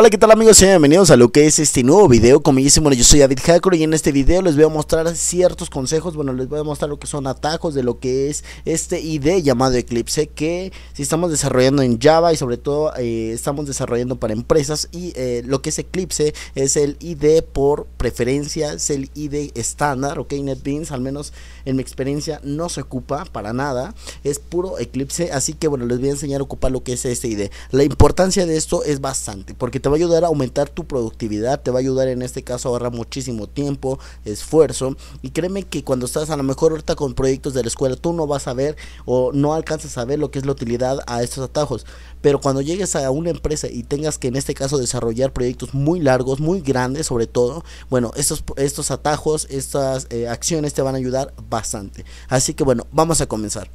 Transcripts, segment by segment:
Hola qué tal amigos, sean bienvenidos a lo que es este nuevo video Como dice, bueno yo soy David Hacker y en este video les voy a mostrar ciertos consejos, bueno les voy a mostrar lo que son atajos de lo que es este ID llamado Eclipse que si estamos desarrollando en Java y sobre todo eh, estamos desarrollando para empresas y eh, lo que es Eclipse es el ID por preferencia, es el ID estándar, ok NetBeans al menos en mi experiencia no se ocupa para nada, es puro Eclipse, así que bueno les voy a enseñar a ocupar lo que es este ID, la importancia de esto es bastante porque te va a ayudar a aumentar tu productividad, te va a ayudar en este caso a ahorrar muchísimo tiempo, esfuerzo. Y créeme que cuando estás a lo mejor ahorita con proyectos de la escuela, tú no vas a ver o no alcanzas a ver lo que es la utilidad a estos atajos. Pero cuando llegues a una empresa y tengas que en este caso desarrollar proyectos muy largos, muy grandes sobre todo, bueno, estos, estos atajos, estas eh, acciones te van a ayudar bastante. Así que bueno, vamos a comenzar.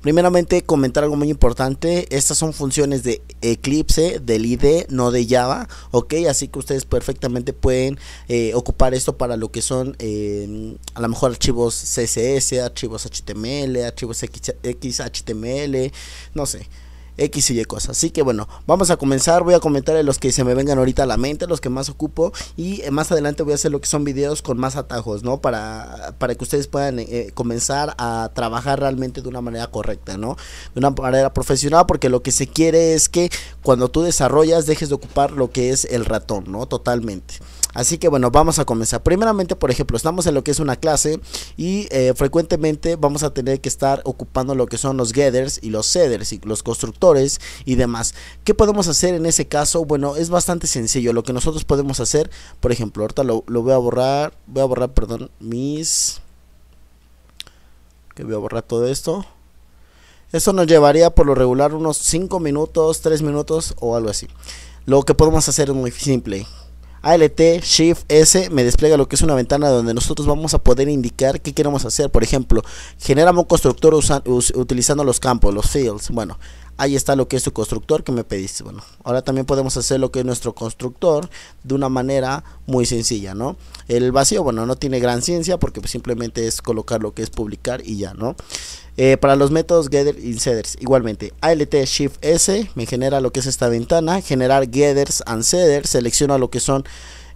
Primeramente, comentar algo muy importante. Estas son funciones de Eclipse, del IDE, no de Java. Ok, así que ustedes perfectamente pueden eh, ocupar esto para lo que son em, a lo mejor archivos CSS, archivos HTML, archivos XHTML, no sé. X y Y cosas. Así que bueno, vamos a comenzar. Voy a comentar los que se me vengan ahorita a la mente, los que más ocupo. Y eh, más adelante voy a hacer lo que son videos con más atajos, ¿no? Para, para que ustedes puedan eh, eh, comenzar a trabajar realmente de una manera correcta, ¿no? De una manera profesional, porque lo que se quiere es que cuando tú desarrollas dejes de ocupar lo que es el ratón, ¿no? Totalmente. Así que bueno, vamos a comenzar. Primeramente, por ejemplo, estamos en lo que es una clase y eh, frecuentemente vamos a tener que estar ocupando lo que son los getters y los setters y los constructores y demás. ¿Qué podemos hacer en ese caso? Bueno, es bastante sencillo. Lo que nosotros podemos hacer, por ejemplo, ahorita lo, voy a borrar, voy a borrar, perdón, mis... Que voy a borrar todo esto. eso nos llevaría por lo regular unos 5 minutos, 3 minutos o algo así. Lo que podemos hacer es muy simple. ALT Shift S me despliega lo que es una ventana donde nosotros vamos a poder indicar qué queremos hacer. Por ejemplo, generamos un constructor utilizando los campos, los fields. Bueno, ahí está lo que es su constructor que me pediste. Bueno, ahora también podemos hacer lo que es nuestro constructor de una manera muy sencilla, ¿no? El vacío, bueno, no tiene gran ciencia porque simplemente es colocar lo que es publicar y ya, ¿no? Eh, para los métodos getter y setters, igualmente, ALT Shift S me genera lo que es esta ventana, generar getters and setters, selecciono lo que son,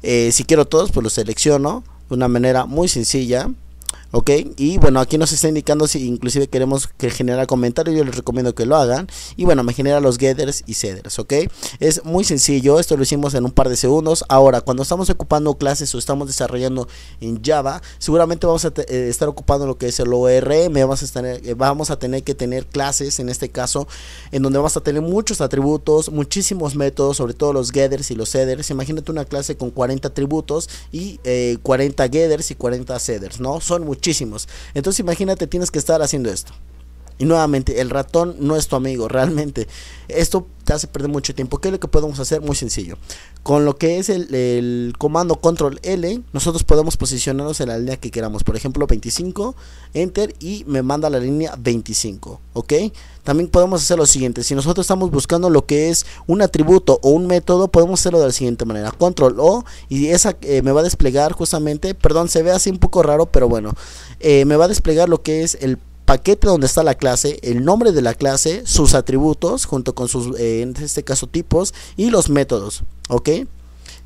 eh, si quiero todos, pues los selecciono de una manera muy sencilla ok y bueno aquí nos está indicando si inclusive queremos que genera comentarios yo les recomiendo que lo hagan y bueno me genera los getters y setters ok es muy sencillo esto lo hicimos en un par de segundos ahora cuando estamos ocupando clases o estamos desarrollando en java seguramente vamos a eh, estar ocupando lo que es el ORM vamos a, tener, eh, vamos a tener que tener clases en este caso en donde vamos a tener muchos atributos muchísimos métodos sobre todo los getters y los setters imagínate una clase con 40 atributos y 40 eh, getters y 40 setters no son muchos entonces imagínate, tienes que estar haciendo esto. Y nuevamente, el ratón no es tu amigo, realmente. Esto te hace perder mucho tiempo. ¿Qué es lo que podemos hacer? Muy sencillo. Con lo que es el, el comando control L, nosotros podemos posicionarnos en la línea que queramos. Por ejemplo, 25, enter y me manda a la línea 25. ¿Ok? También podemos hacer lo siguiente. Si nosotros estamos buscando lo que es un atributo o un método, podemos hacerlo de la siguiente manera. Control O y esa eh, me va a desplegar justamente, perdón, se ve así un poco raro, pero bueno, eh, me va a desplegar lo que es el paquete donde está la clase, el nombre de la clase, sus atributos junto con sus, eh, en este caso, tipos y los métodos, ¿ok?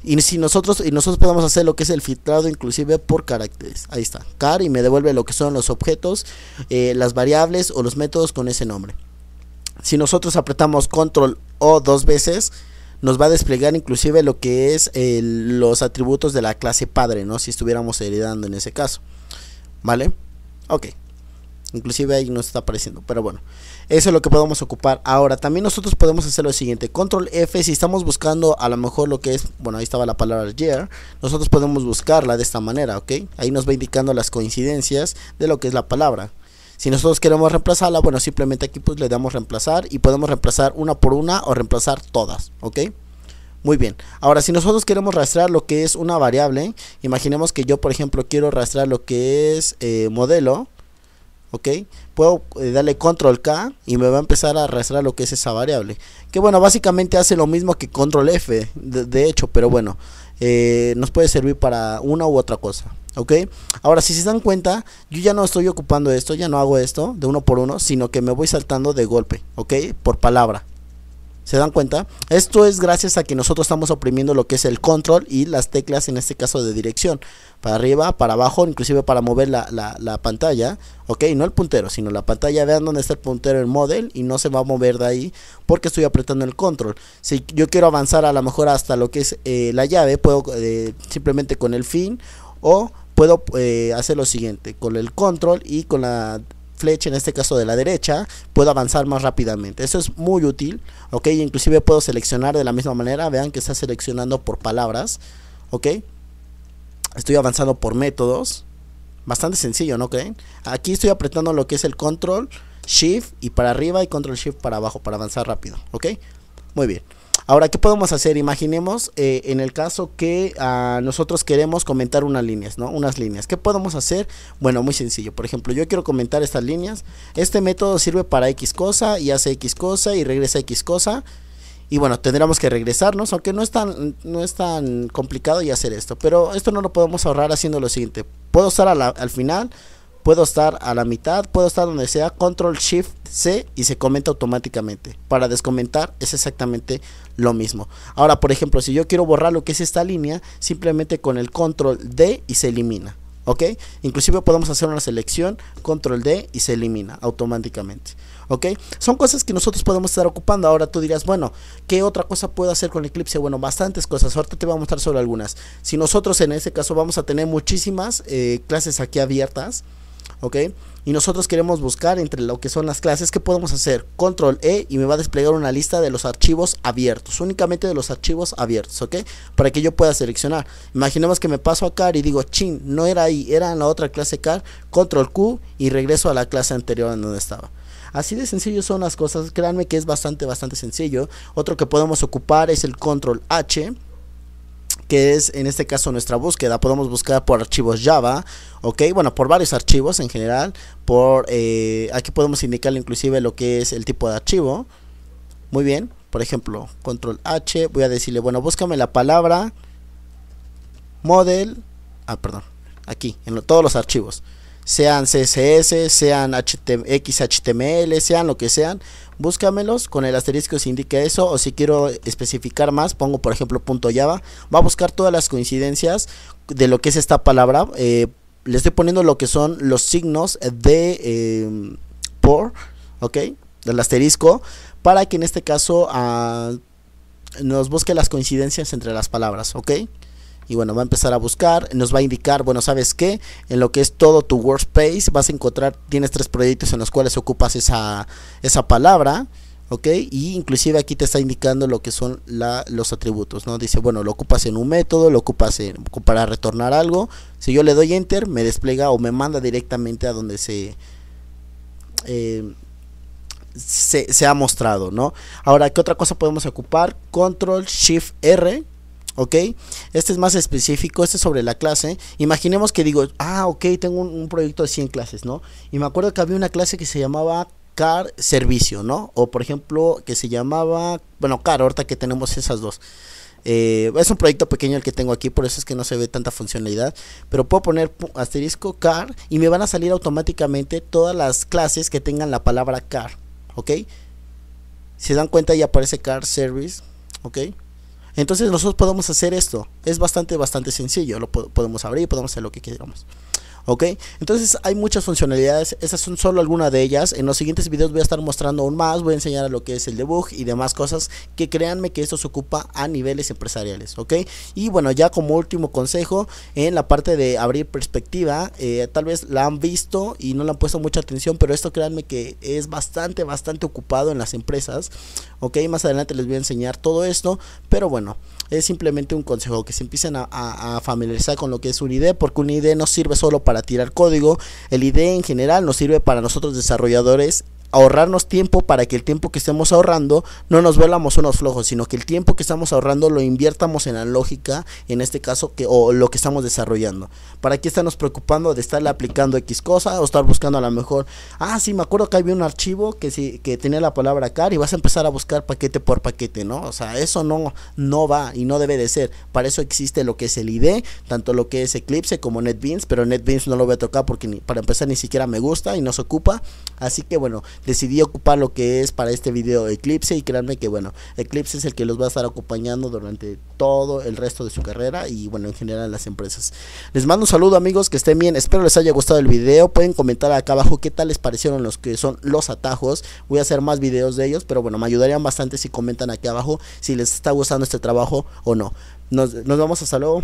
Y si nosotros, y nosotros podemos hacer lo que es el filtrado inclusive por caracteres, ahí está, car y me devuelve lo que son los objetos, eh, las variables o los métodos con ese nombre. Si nosotros apretamos control O dos veces, nos va a desplegar inclusive lo que es los atributos de la clase padre, ¿no? Si estuviéramos heredando en ese caso, ¿vale? Ok. Inclusive ahí nos está apareciendo. Pero bueno, eso es lo que podemos ocupar. Ahora, también nosotros podemos hacer lo siguiente. Control F, si estamos buscando a lo mejor lo que es, bueno, ahí estaba la palabra year. Nosotros podemos buscarla de esta manera, ¿ok? Ahí nos va indicando las coincidencias de lo que es la palabra. Si nosotros queremos reemplazarla, bueno, simplemente aquí pues le damos reemplazar y podemos reemplazar una por una o reemplazar todas, ¿ok? Muy bien, ahora si nosotros queremos rastrear lo que es una variable, imaginemos que yo por ejemplo quiero rastrear lo que es eh, modelo, ¿ok? Puedo eh, darle control K y me va a empezar a arrastrar lo que es esa variable. Que bueno, básicamente hace lo mismo que control F, de, hecho, pero bueno, eh, nos puede servir para una u otra cosa, ¿ok? Ahora, si se dan cuenta, yo ya no estoy ocupando esto, ya no hago esto de uno por uno, sino que me voy saltando de golpe, ¿ok? Por palabra. ¿Se dan cuenta? Esto es gracias a que nosotros estamos oprimiendo lo que es el control y las teclas en este caso de dirección. Para arriba, para abajo, inclusive para mover la, pantalla. Ok, no el puntero, sino la pantalla. Vean dónde está el puntero el model y no se va a mover de ahí porque estoy apretando el control. Si yo quiero avanzar a lo mejor hasta lo que es eh, la llave, puedo eh, simplemente con el fin o puedo eh, hacer lo siguiente. Con el control y con la flecha, en este caso de la derecha, puedo avanzar más rápidamente. Eso es muy útil, ¿ok? Inclusive puedo seleccionar de la misma manera, vean que está seleccionando por palabras, ¿ok? Estoy avanzando por métodos, bastante sencillo, ¿no creen? Aquí estoy apretando lo que es el control, shift y para arriba y control shift para abajo para avanzar rápido, ¿ok? Muy bien. Ahora, ¿qué podemos hacer? Imaginemos eh, en el caso que ah, nosotros queremos comentar unas líneas, ¿no? Unas líneas. ¿Qué podemos hacer? Bueno, muy sencillo. Por ejemplo, yo quiero comentar estas líneas. Este método sirve para X cosa y hace X cosa y regresa X cosa. Y bueno, tendremos que regresarnos, aunque no es tan, no es tan complicado y hacer esto. Pero esto no lo podemos ahorrar haciendo lo siguiente. Puedo usar al final Puedo estar a la mitad, puedo estar donde sea, control shift C y se comenta automáticamente. Para descomentar es exactamente lo mismo. Ahora, por ejemplo, si yo quiero borrar lo que es esta línea, simplemente con el control D y se elimina. ¿ok? Inclusive podemos hacer una selección, control D y se elimina automáticamente, ¿ok? Son cosas que nosotros podemos estar ocupando. Ahora tú dirás, bueno, ¿qué otra cosa puedo hacer con Eclipse? Bueno, bastantes cosas. Ahorita te voy a mostrar solo algunas. Si nosotros en ese caso vamos a tener muchísimas eh, clases aquí abiertas. ¿ok? Y nosotros queremos buscar entre lo que son las clases, Que podemos hacer? Control E y me va a desplegar una lista de los archivos abiertos, únicamente de los archivos abiertos, ¿ok? Para que yo pueda seleccionar. Imaginemos que me paso a CAR y digo, chin, no era ahí, era en la otra clase CAR, Control Q y regreso a la clase anterior en donde estaba. Así de sencillo son las cosas, créanme que es bastante, bastante sencillo. Otro que podemos ocupar es el Control H que es en este caso nuestra búsqueda. Podemos buscar por archivos Java, ok, bueno, por varios archivos en general. Por eh, aquí podemos indicar inclusive lo que es el tipo de archivo. Muy bien, por ejemplo, control H, voy a decirle, bueno, búscame la palabra model, ah, perdón, aquí, en todos los archivos sean CSS, sean XHTML, sean lo que sean, búscamelos con el asterisco si indica eso o si quiero especificar más, pongo por ejemplo punto .java, va a buscar todas las coincidencias de lo que es esta palabra, eh, le estoy poniendo lo que son los signos de em, por, ok, del asterisco, para que en este caso ah, nos busque las coincidencias entre las palabras, ok y bueno, va a empezar a buscar, nos va a indicar, bueno, ¿sabes qué? En lo que es todo tu workspace vas a encontrar, tienes tres proyectos en los cuales ocupas esa, esa palabra. ¿ok? Y inclusive aquí te está indicando lo que son los atributos, ¿no? Dice, bueno, lo ocupas en un método, lo ocupas para retornar algo. Si yo le doy enter, me despliega o me manda directamente a donde eh, se, se ha mostrado, ¿no? Ahora, ¿qué otra cosa podemos ocupar? Control Shift R ¿Ok? Este es más específico, este es sobre la clase. Imaginemos que digo, ah, ok, tengo un, proyecto de 100 clases, ¿no? Y me acuerdo que había una clase que se llamaba Car Servicio, ¿no? O por ejemplo, que se llamaba, bueno, Car, ahorita que tenemos esas dos. Eh, es un proyecto pequeño el que tengo aquí, por eso es que no se ve tanta funcionalidad. Pero puedo poner asterisco car y me van a salir automáticamente todas las clases que tengan la palabra car. ¿Ok? se dan cuenta, ya aparece car service. ¿Ok? Entonces nosotros podemos hacer esto. Es bastante, bastante sencillo. Lo podemos abrir, podemos hacer lo que queramos. ¿ok? Entonces hay muchas funcionalidades, esas son solo algunas de ellas. En los siguientes videos voy a estar mostrando aún más, voy a enseñar lo que es el debug y demás cosas que créanme que esto se ocupa a niveles empresariales, ¿ok? Y bueno, ya como último consejo, en la parte de abrir perspectiva, eh, tal vez la han visto y no le han puesto mucha atención, pero esto créanme que es bastante, bastante ocupado en las empresas, ¿ok? Más adelante les voy a enseñar todo esto, pero bueno es simplemente un consejo, que se empiecen a, familiarizar con lo que es un IDE, porque un IDE no sirve solo para tirar código, el IDE en general nos sirve para nosotros desarrolladores ahorrarnos tiempo para que el tiempo que estemos ahorrando no nos vuelamos unos flojos, sino que el tiempo que estamos ahorrando lo inviertamos en la lógica, en este caso, que, o lo que estamos desarrollando. ¿Para qué estarnos preocupando de estarle aplicando X cosa o estar buscando a lo mejor, ah, sí, me acuerdo que había un archivo que, sí, que tenía la palabra car y vas a empezar a buscar paquete por paquete, ¿no? O sea, eso no, no va y no debe de ser. Para eso existe lo que es el ID, tanto lo que es Eclipse como NetBeans, pero NetBeans no lo voy a tocar porque ni, para empezar ni siquiera me gusta y no se ocupa. Así que bueno, decidí ocupar lo que es para este video Eclipse y créanme que bueno, Eclipse es el que los va a estar acompañando durante todo el resto de su carrera y bueno, en general las empresas. Les mando un saludo amigos, que estén bien, espero les haya gustado el video, pueden comentar acá abajo qué tal les parecieron los que son los atajos, voy a hacer más videos de ellos, pero bueno, me ayudarían bastante si comentan aquí abajo si les está gustando este trabajo o no. Nos, nos vamos hasta luego.